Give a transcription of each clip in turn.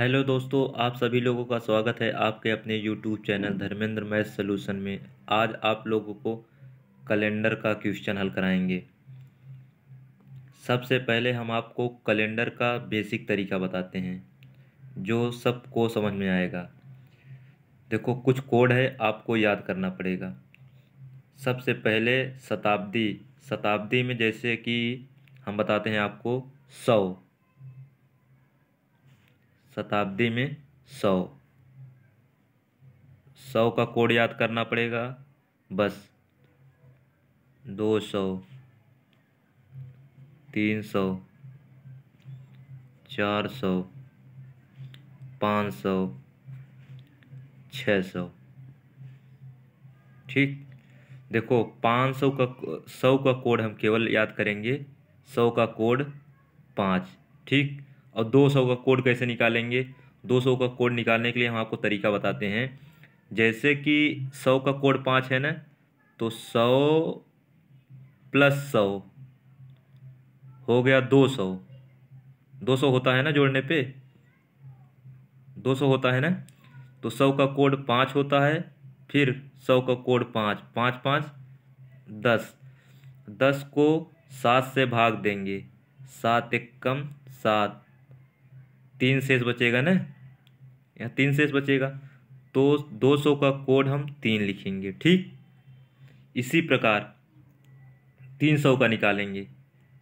hello दोस्तों आप सभी लोगों का स्वागत है आपके अपने YouTube channel Dharmendra math solution में आज आप लोगों को कैलेंडर का क्वेश्चन हल कराएंगे सबसे पहले हम आपको कैलेंडर का बेसिक तरीका बताते हैं जो सबको समझ में आएगा देखो कुछ कोड है आपको याद करना पड़ेगा सबसे पहले शताब्दी शताब्दी में जैसे कि हम बताते हैं आपको सौ शताब्दी में सौ सौ का कोड याद करना पड़ेगा बस दो सौ तीन सौ चार सौ पाँच सौ छ सौ ठीक देखो पाँच सौ का सौ का कोड हम केवल याद करेंगे सौ का कोड पाँच ठीक और दो सौ का कोड कैसे निकालेंगे दो सौ का कोड निकालने के लिए हम आपको तरीका बताते हैं जैसे कि सौ का कोड पाँच है ना तो सौ प्लस सौ हो गया दो सौ दो सौ होता है ना जोड़ने पे दो सौ होता है ना तो सौ का कोड पाँच होता है फिर सौ का कोड पाँच पाँच पाँच दस दस को सात से भाग देंगे सात एक कम सात तीन शेष बचेगा ना यहाँ तीन शेष बचेगा तो दो सौ का कोड हम तीन लिखेंगे ठीक इसी प्रकार तीन सौ का निकालेंगे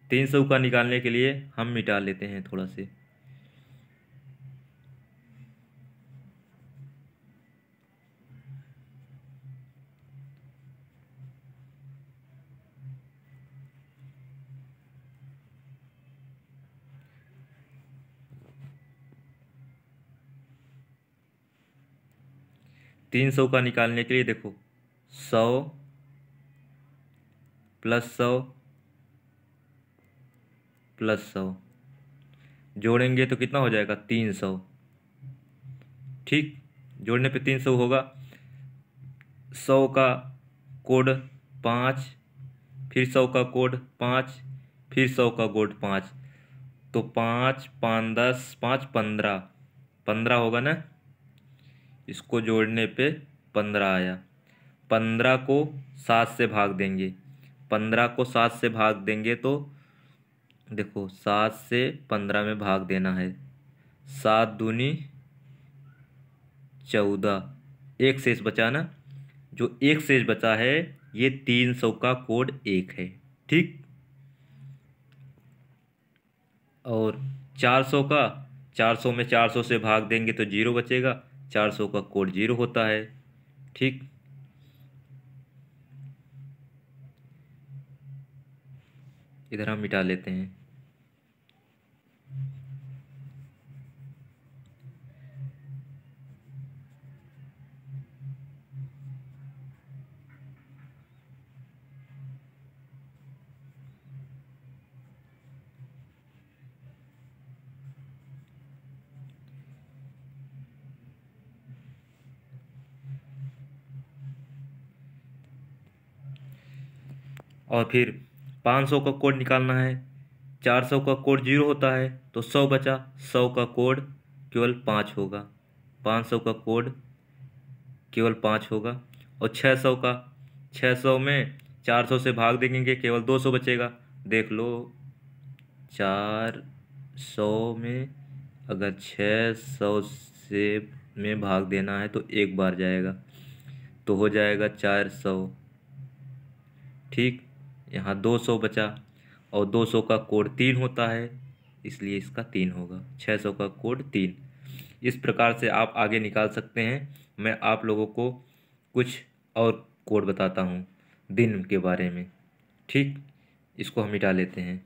तीन सौ का निकालने के लिए हम मिटा लेते हैं थोड़ा से तीन सौ का निकालने के लिए देखो सौ प्लस सौ प्लस सौ जोड़ेंगे तो कितना हो जाएगा तीन सौ ठीक जोड़ने पे तीन सौ होगा सौ का कोड पाँच फिर सौ का कोड पाँच फिर सौ का कोड पाँच तो पाँच पाँच दस पाँच पंद्रह पंद्रह होगा ना इसको जोड़ने पे पंद्रह आया पंद्रह को सात से भाग देंगे पंद्रह को सात से भाग देंगे तो देखो सात से पंद्रह में भाग देना है सात दूनी चौदह एक शेष बचा ना जो एक शेष बचा है ये तीन सौ का कोड एक है ठीक और चार सौ का चार सौ में चार सौ से भाग देंगे तो जीरो बचेगा चार सौ का कोड जीरो होता है ठीक इधर हम मिटा लेते हैं और फिर 500 का कोड निकालना है 400 का कोड जीरो होता है तो 100 बचा 100 का कोड केवल पाँच होगा 500 का कोड केवल पाँच होगा और 600 का 600 में 400 से भाग देंगे केवल 200 बचेगा देख लो चार सौ में अगर छः सौ से में भाग देना है तो एक बार जाएगा तो हो जाएगा चार सौ ठीक यहाँ 200 बचा और 200 का कोड तीन होता है इसलिए इसका तीन होगा 600 का कोड तीन इस प्रकार से आप आगे निकाल सकते हैं मैं आप लोगों को कुछ और कोड बताता हूँ दिन के बारे में ठीक इसको हम मिटा लेते हैं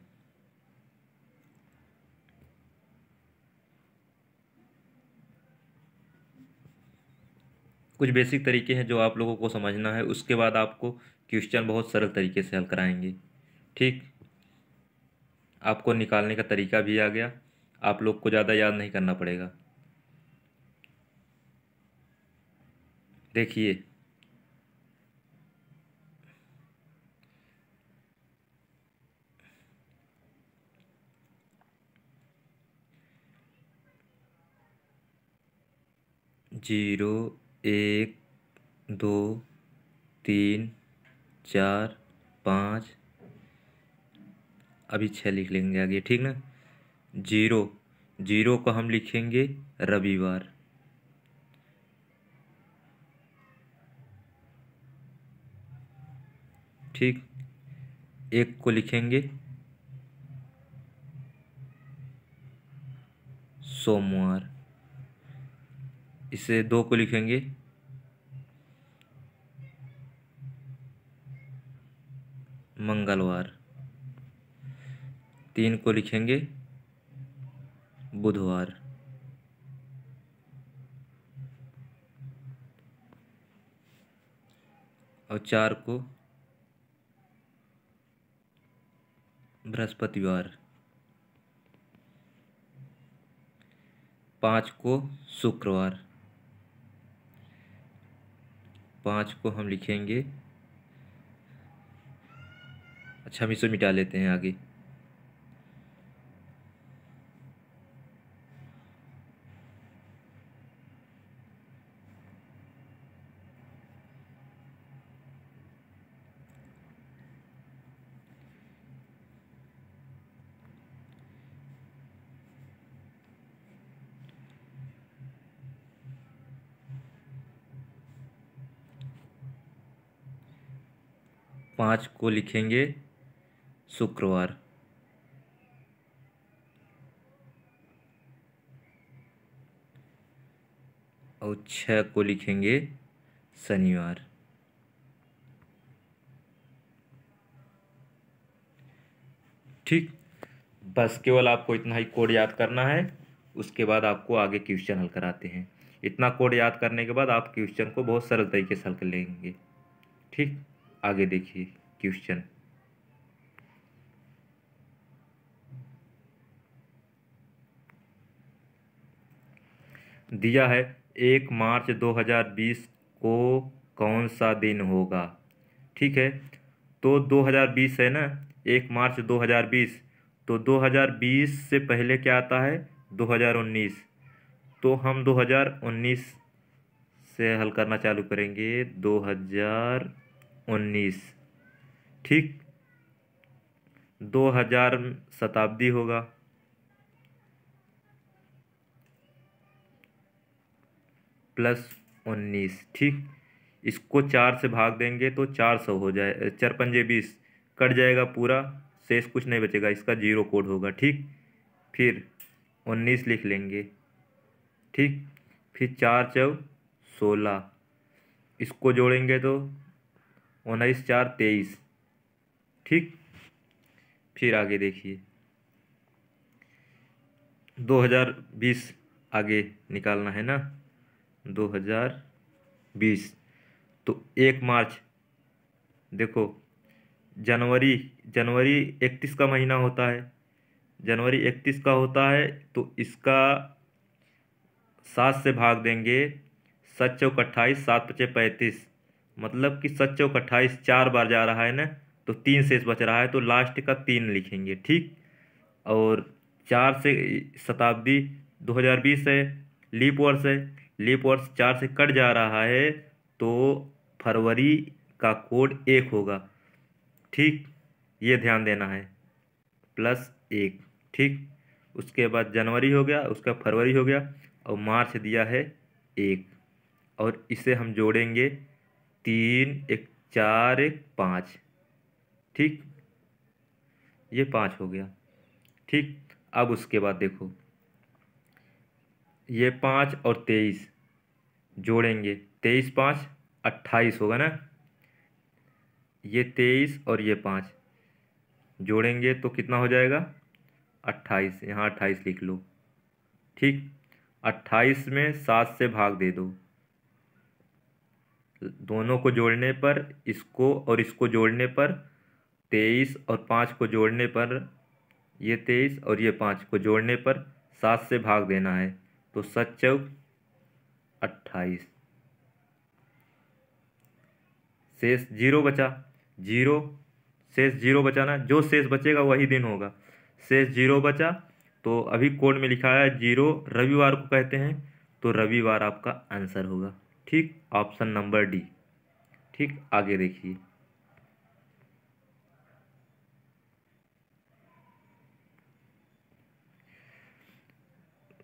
कुछ बेसिक तरीके हैं जो आप लोगों को समझना है उसके बाद आपको क्वेश्चन बहुत सरल तरीके से हल कराएंगे ठीक आपको निकालने का तरीका भी आ गया आप लोग को ज़्यादा याद नहीं करना पड़ेगा देखिए जीरो एक दो तीन चार पाँच अभी छः लिख लेंगे आगे ठीक ना जीरो जीरो को हम लिखेंगे रविवार ठीक एक को लिखेंगे सोमवार इसे दो को लिखेंगे मंगलवार तीन को लिखेंगे बुधवार और चार को बृहस्पतिवार पाँच को शुक्रवार पाँच को हम लिखेंगे अच्छा हम इसे मिटा लेते हैं आगे पाँच को लिखेंगे शुक्रवार और छ को लिखेंगे शनिवार ठीक बस केवल आपको इतना ही कोड याद करना है उसके बाद आपको आगे क्वेश्चन हल कराते हैं इतना कोड याद करने के बाद आप क्वेश्चन को बहुत सरल तरीके से हल कर लेंगे ठीक आगे देखिए क्वेश्चन दिया है एक मार्च 2020 को कौन सा दिन होगा ठीक है तो 2020 है ना एक मार्च 2020 तो 2020 से पहले क्या आता है 2019 तो हम 2019 से हल करना चालू करेंगे 2019 ठीक 2000 शताब्दी होगा प्लस उन्नीस ठीक इसको चार से भाग देंगे तो चार सौ हो जाए चार पंजे बीस कट जाएगा पूरा शेष कुछ नहीं बचेगा इसका जीरो कोड होगा ठीक फिर उन्नीस लिख लेंगे ठीक फिर चार चौ सोलह इसको जोड़ेंगे तो उन्नीस चार तेईस ठीक फिर आगे देखिए दो हज़ार बीस आगे निकालना है ना 2020 तो एक मार्च देखो जनवरी जनवरी 31 का महीना होता है जनवरी 31 का होता है तो इसका सात से भाग देंगे सत चौक अट्ठाईस सात पचे पैंतीस मतलब कि सत चौक अट्ठाईस चार बार जा रहा है ना तो तीन शेष बच रहा है तो लास्ट का तीन लिखेंगे ठीक और चार से शताब्दी 2020 है लीप वर्ष है लीप वर्ष चार से कट जा रहा है तो फरवरी का कोड एक होगा ठीक ये ध्यान देना है प्लस एक ठीक उसके बाद जनवरी हो गया उसका फरवरी हो गया और मार्च दिया है एक और इसे हम जोड़ेंगे तीन एक चार एक पाँच ठीक ये पाँच हो गया ठीक अब उसके बाद देखो ये पाँच और तेईस जोड़ेंगे तेईस पाँच अट्ठाईस होगा ना ये तेईस और ये पाँच जोड़ेंगे तो कितना हो जाएगा अट्ठाईस यहाँ अट्ठाईस लिख लो ठीक अट्ठाईस में सात से भाग दे दो दोनों को जोड़ने पर इसको और इसको जोड़ने पर तेईस और पाँच को जोड़ने पर ये तेईस और ये पाँच को जोड़ने पर सात से भाग देना है तो सच चौक अट्ठाईस शेष जीरो बचा जीरो शेष जीरो बचाना जो शेष बचेगा वही दिन होगा शेष जीरो बचा तो अभी कोड में लिखा है जीरो रविवार को कहते हैं तो रविवार आपका आंसर होगा ठीक ऑप्शन नंबर डी ठीक आगे देखिए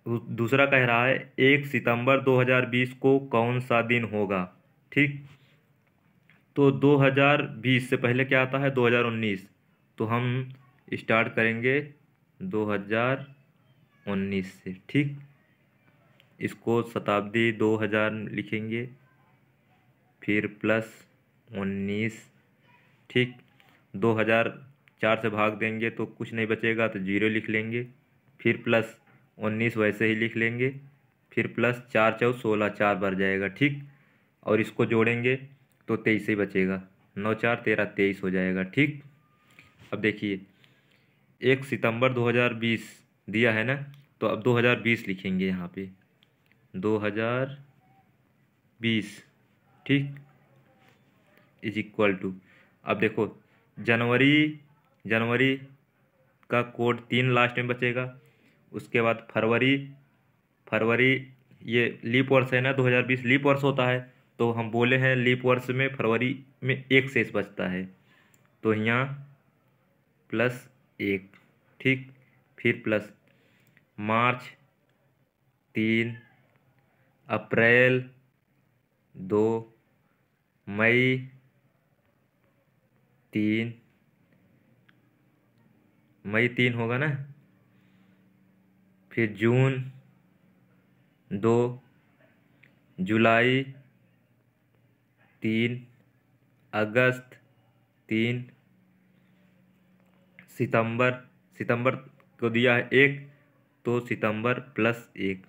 दूसरा कह रहा है एक सितंबर 2020 को कौन सा दिन होगा ठीक तो 2020 से पहले क्या आता है 2019 तो हम स्टार्ट करेंगे 2019 से ठीक इसको शताब्दी 2000 लिखेंगे फिर प्लस 19 ठीक 2004 से भाग देंगे तो कुछ नहीं बचेगा तो जीरो लिख लेंगे फिर प्लस उन्नीस वैसे ही लिख लेंगे फिर प्लस चार चौ सोलह चार भर जाएगा ठीक और इसको जोड़ेंगे तो तेईस ही बचेगा नौ चार तेरह तेईस हो जाएगा ठीक अब देखिए एक सितंबर 2020 दिया है ना तो अब 2020 लिखेंगे यहाँ पे 2020 ठीक इज इक्वल टू अब देखो जनवरी जनवरी का कोड तीन लास्ट में बचेगा उसके बाद फरवरी फरवरी ये लीप वर्ष है ना 2020 लीप वर्ष होता है तो हम बोले हैं लीप वर्ष में फरवरी में एक शेष बचता है तो यहाँ प्लस एक ठीक फिर प्लस मार्च तीन अप्रैल दो मई तीन मई तीन होगा ना फिर जून दो जुलाई तीन अगस्त तीन सितंबर सितंबर को दिया है एक तो सितंबर प्लस एक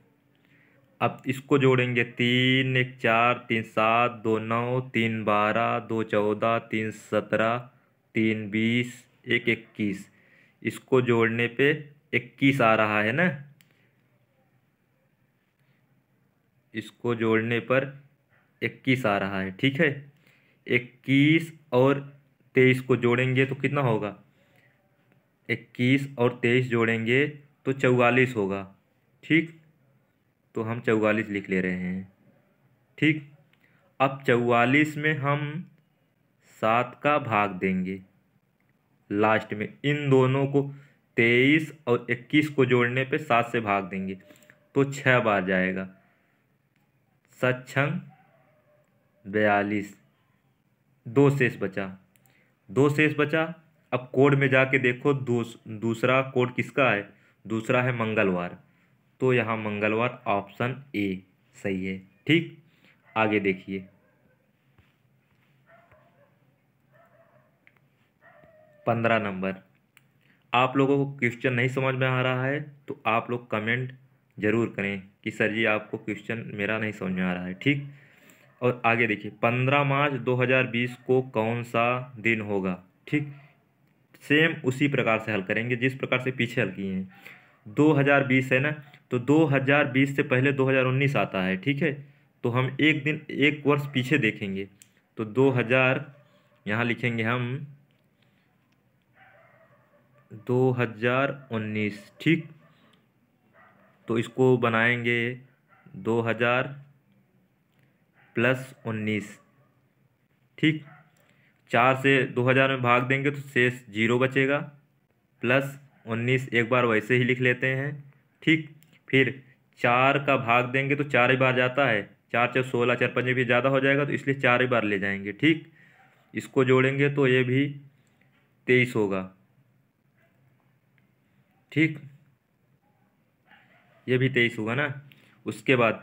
अब इसको जोड़ेंगे तीन एक चार तीन सात दो नौ तीन बारह दो चौदह तीन सत्रह तीन बीस एक इक्कीस इसको जोड़ने पे इक्कीस आ रहा है ना इसको जोड़ने पर इक्कीस आ रहा है ठीक है इक्कीस और तेईस को जोड़ेंगे तो कितना होगा इक्कीस और तेईस जोड़ेंगे तो चौवालीस होगा ठीक तो हम चौवालीस लिख ले रहे हैं ठीक अब चौवालीस में हम सात का भाग देंगे लास्ट में इन दोनों को तेईस और इक्कीस को जोड़ने पे सात से भाग देंगे तो छः बार जाएगा सक्षम बयालीस दो शेष बचा दो शेष बचा अब कोड में जाके देखो दूसरा कोड किसका है दूसरा है मंगलवार तो यहाँ मंगलवार ऑप्शन ए सही है ठीक आगे देखिए पंद्रह नंबर आप लोगों को क्वेश्चन नहीं समझ में आ रहा है तो आप लोग कमेंट ज़रूर करें कि सर जी आपको क्वेश्चन मेरा नहीं समझ में आ रहा है ठीक और आगे देखिए पंद्रह मार्च दो हज़ार बीस को कौन सा दिन होगा ठीक सेम उसी प्रकार से हल करेंगे जिस प्रकार से पीछे हल किए हैं दो हज़ार बीस है ना तो दो हज़ार बीस से पहले दो हज़ार उन्नीस आता है ठीक है तो हम एक दिन एक वर्ष पीछे देखेंगे तो दो हज़ार यहाँ लिखेंगे हम दो हज़ार उन्नीस ठीक तो इसको बनाएंगे दो हज़ार प्लस उन्नीस ठीक चार से दो हज़ार में भाग देंगे तो शेष जीरो बचेगा प्लस उन्नीस एक बार वैसे ही लिख लेते हैं ठीक फिर चार का भाग देंगे तो चार ही बार जाता है चार चार सोलह चार पंजे भी ज़्यादा हो जाएगा तो इसलिए चार ही बार ले जाएंगे ठीक इसको जोड़ेंगे तो ये भी तेईस होगा ठीक ये भी तेईस हुआ ना उसके बाद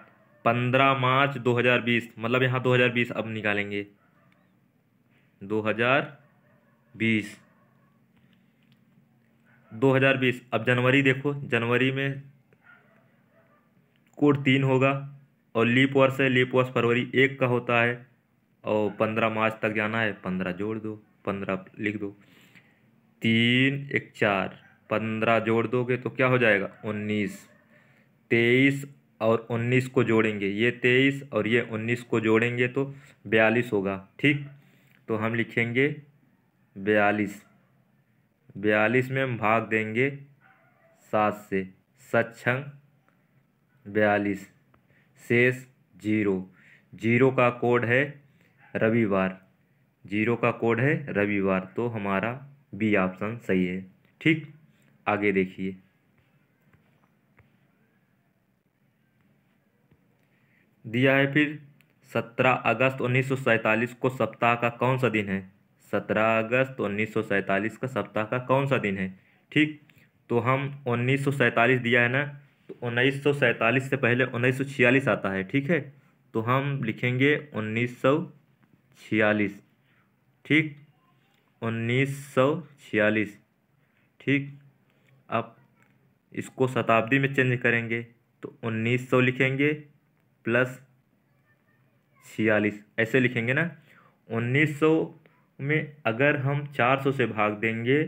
पंद्रह मार्च 2020 मतलब यहाँ 2020 अब निकालेंगे 2020 2020 अब जनवरी देखो जनवरी में कोड तीन होगा और लीप वर्ष है लीप वर्ष फरवरी एक का होता है और पंद्रह मार्च तक जाना है पंद्रह जोड़ दो पंद्रह लिख दो तीन एक चार पंद्रह जोड़ दोगे तो क्या हो जाएगा उन्नीस तेईस और उन्नीस को जोड़ेंगे ये तेईस और ये उन्नीस को जोड़ेंगे तो बयालीस होगा ठीक तो हम लिखेंगे बयालीस बयालीस में हम भाग देंगे सात से सक्षम बयालीस शेष जीरो जीरो का कोड है रविवार जीरो का कोड है रविवार तो हमारा बी ऑप्शन सही है ठीक आगे देखिए दिया है फिर सत्रह अगस्त उन्नीस सौ सैंतालीस को सप्ताह का कौन सा दिन है सत्रह अगस्त उन्नीस सौ सैंतालीस का सप्ताह का कौन सा दिन है ठीक तो हम उन्नीस सौ सैंतालीस दिया है ना तो उन्नीस सौ से पहले उन्नीस सौ छियालीस आता है ठीक है तो हम लिखेंगे उन्नीस सौ छियालीस ठीक उन्नीस सौ छियालीस ठीक अब इसको शताब्दी में चेंज करेंगे तो उन्नीस सौ लिखेंगे प्लस छियालीस ऐसे लिखेंगे ना 1900 में अगर हम 400 से भाग देंगे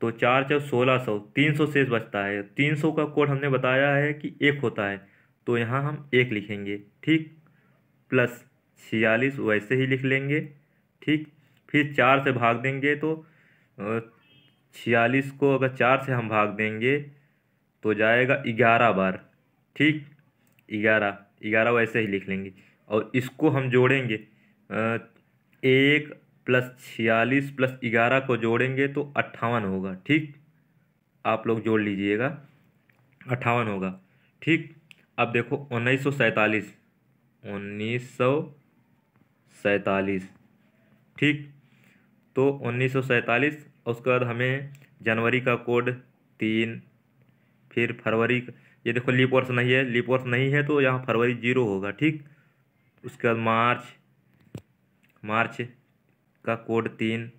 तो चार चार सोलह सौ तीन सौ शेष बचता है तीन सौ का कोड हमने बताया है कि एक होता है तो यहाँ हम एक लिखेंगे ठीक प्लस छियालीस वैसे ही लिख लेंगे ठीक फिर चार से भाग देंगे तो छियालीस को अगर चार से हम भाग देंगे तो जाएगा ग्यारह बार ठीक ग्यारह ग्यारह वैसे ही लिख लेंगे और इसको हम जोड़ेंगे एक प्लस छियालीस प्लस ग्यारह को जोड़ेंगे तो अट्ठावन होगा ठीक आप लोग जोड़ लीजिएगा अट्ठावन होगा ठीक अब देखो उन्नीस सौ सैंतालीस उन्नीस सौ सैंतालीस ठीक तो उन्नीस सौ सैंतालीस उसके बाद हमें जनवरी का कोड तीन फिर फरवरी का ये देखो लीप वर्ष नहीं है लीप वर्ष नहीं है तो यहाँ फरवरी जीरो होगा ठीक उसके बाद मार्च मार्च का कोड तीन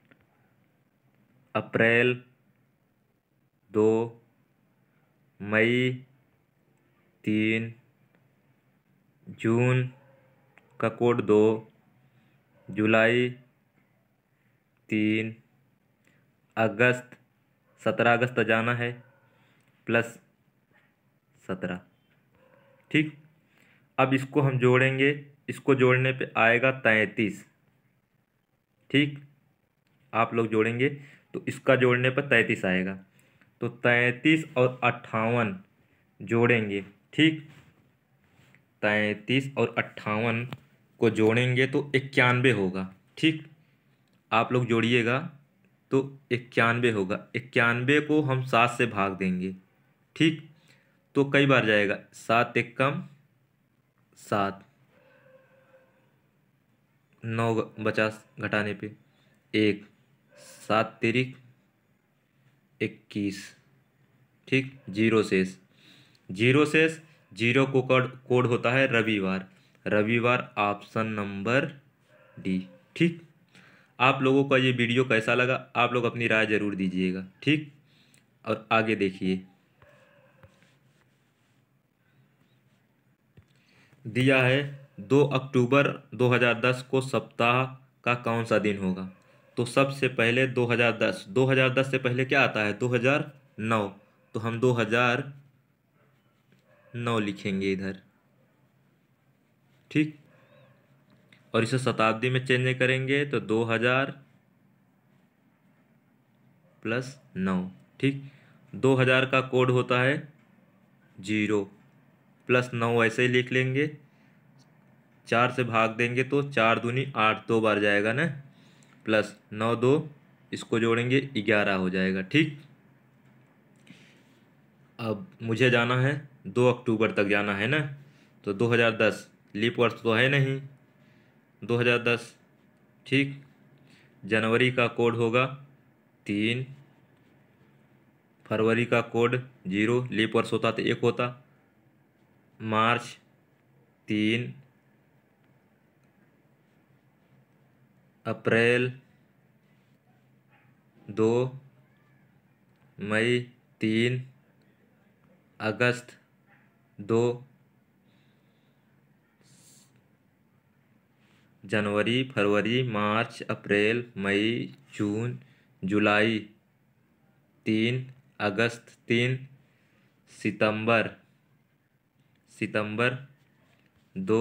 अप्रैल दो मई तीन जून का कोड दो जुलाई तीन अगस्त सत्रह अगस्त जाना है प्लस सत्रह ठीक अब इसको हम जोड़ेंगे इसको जोड़ने पे आएगा तैंतीस ठीक आप लोग जोड़ेंगे तो इसका जोड़ने पर तैंतीस आएगा तो तैंतीस और अट्ठावन जोड़ेंगे ठीक तैंतीस और अट्ठावन को जोड़ेंगे तो इक्यानवे होगा ठीक आप लोग जोड़िएगा तो इक्यानवे होगा इक्यानवे को हम सात से भाग देंगे ठीक तो कई बार जाएगा सात एक कम सात नौ बचास घटाने पे एक सात तिरिक इक्कीस ठीक जीरो शेष जीरो शेष जीरो को कोड कोड होता है रविवार रविवार ऑप्शन नंबर डी ठीक आप लोगों का ये वीडियो कैसा लगा आप लोग अपनी राय ज़रूर दीजिएगा ठीक और आगे देखिए दिया है दो अक्टूबर 2010 को सप्ताह का कौन सा दिन होगा तो सबसे पहले 2010 2010 से पहले क्या आता है 2009 तो हम 2009 लिखेंगे इधर ठीक और इसे शताब्दी में चेंज करेंगे तो 2000 प्लस नौ ठीक 2000 का कोड होता है जीरो प्लस नौ ऐसे ही लिख लेंगे चार से भाग देंगे तो चार दूनी आठ दो बार जाएगा ना प्लस नौ दो इसको जोड़ेंगे ग्यारह हो जाएगा ठीक अब मुझे जाना है दो अक्टूबर तक जाना है ना तो दो हज़ार दस लीप वर्ष तो है नहीं दो हज़ार दस ठीक जनवरी का कोड होगा तीन फरवरी का कोड जीरो लीप वर्ष होता तो एक होता मार्च तीन अप्रैल दो मई तीन अगस्त दो जनवरी फरवरी मार्च अप्रैल मई जून जुलाई तीन अगस्त तीन सितंबर सितंबर दो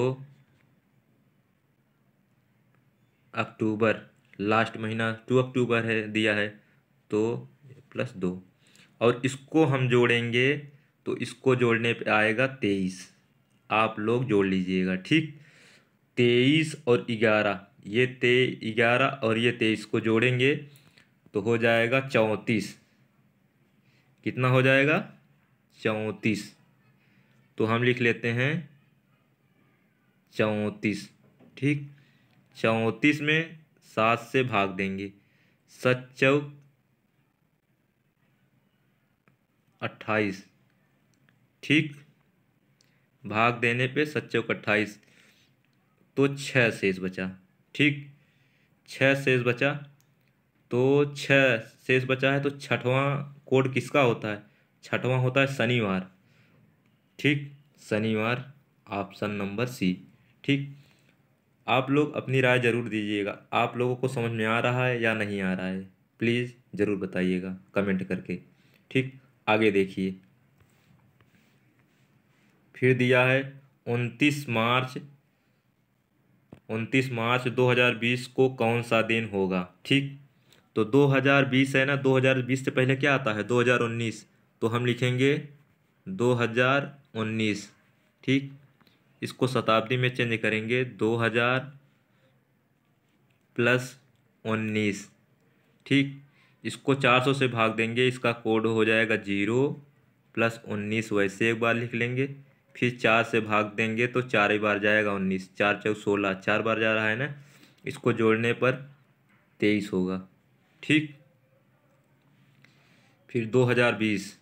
अक्टूबर लास्ट महीना टू अक्टूबर है दिया है तो प्लस दो और इसको हम जोड़ेंगे तो इसको जोड़ने पे आएगा तेईस आप लोग जोड़ लीजिएगा ठीक तेईस और ग्यारह ये ते ग्यारह और ये तेईस को जोड़ेंगे तो हो जाएगा चौंतीस कितना हो जाएगा चौंतीस तो हम लिख लेते हैं चौंतीस ठीक चौंतीस में सात से भाग देंगे सत चौक अट्ठाईस ठीक भाग देने पे सत चौक अट्ठाईस तो छः शेष बचा ठीक छः शेष बचा तो छः शेष बचा है तो छठवां कोड किसका होता है छठवां होता है शनिवार ठीक शनिवार ऑप्शन नंबर सी ठीक आप लोग अपनी राय ज़रूर दीजिएगा आप लोगों को समझ में आ रहा है या नहीं आ रहा है प्लीज़ ज़रूर बताइएगा कमेंट करके ठीक आगे देखिए फिर दिया है उनतीस मार्च उनतीस मार्च 2020 को कौन सा दिन होगा ठीक तो 2020 है ना 2020 से पहले क्या आता है 2019 तो हम लिखेंगे दो हज़ार उन्नीस ठीक इसको शताब्दी में चेंज करेंगे दो हज़ार प्लस उन्नीस ठीक इसको चार सौ से भाग देंगे इसका कोड हो जाएगा जीरो प्लस उन्नीस वैसे एक बार लिख लेंगे फिर चार से भाग देंगे तो चार ही बार जाएगा उन्नीस चार चौ सोलह चार बार जा रहा है ना इसको जोड़ने पर तेईस होगा ठीक फिर दो हज़ार बीस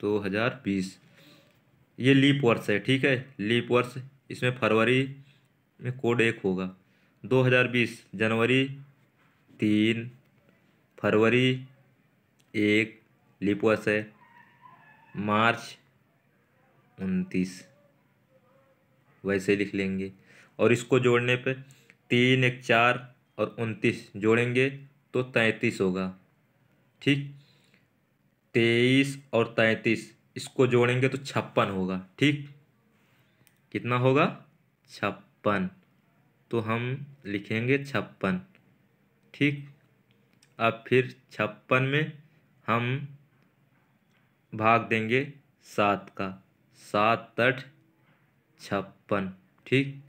दो हज़ार बीस ये लीप वर्ष है ठीक है लीप वर्ष इसमें फरवरी में कोड एक होगा दो हज़ार बीस जनवरी तीन फरवरी एक लीप वर्ष है मार्च उनतीस वैसे लिख लेंगे और इसको जोड़ने पे तीन एक चार और उनतीस जोड़ेंगे तो तैंतीस होगा ठीक तेईस और तैंतीस इसको जोड़ेंगे तो छप्पन होगा ठीक कितना होगा छप्पन तो हम लिखेंगे छप्पन ठीक अब फिर छप्पन में हम भाग देंगे सात का सात तट छप्पन ठीक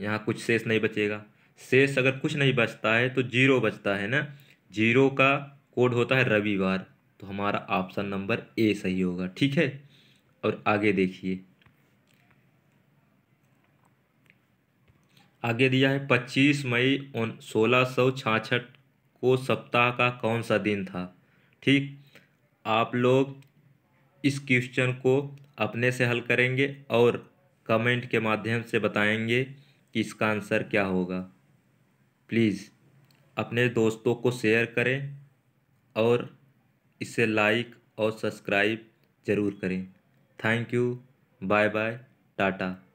यहाँ कुछ शेष नहीं बचेगा शेष अगर कुछ नहीं बचता है तो जीरो बचता है ना जीरो का कोड होता है रविवार तो हमारा ऑप्शन नंबर ए सही होगा ठीक है और आगे देखिए आगे दिया है पच्चीस मई उन सोलह सौ छाछठ को सप्ताह का कौन सा दिन था ठीक आप लोग इस क्वेश्चन को अपने से हल करेंगे और कमेंट के माध्यम से बताएंगे कि इसका आंसर क्या होगा प्लीज़ अपने दोस्तों को शेयर करें और इसे लाइक और सब्सक्राइब ज़रूर करें thank you bye bye Tata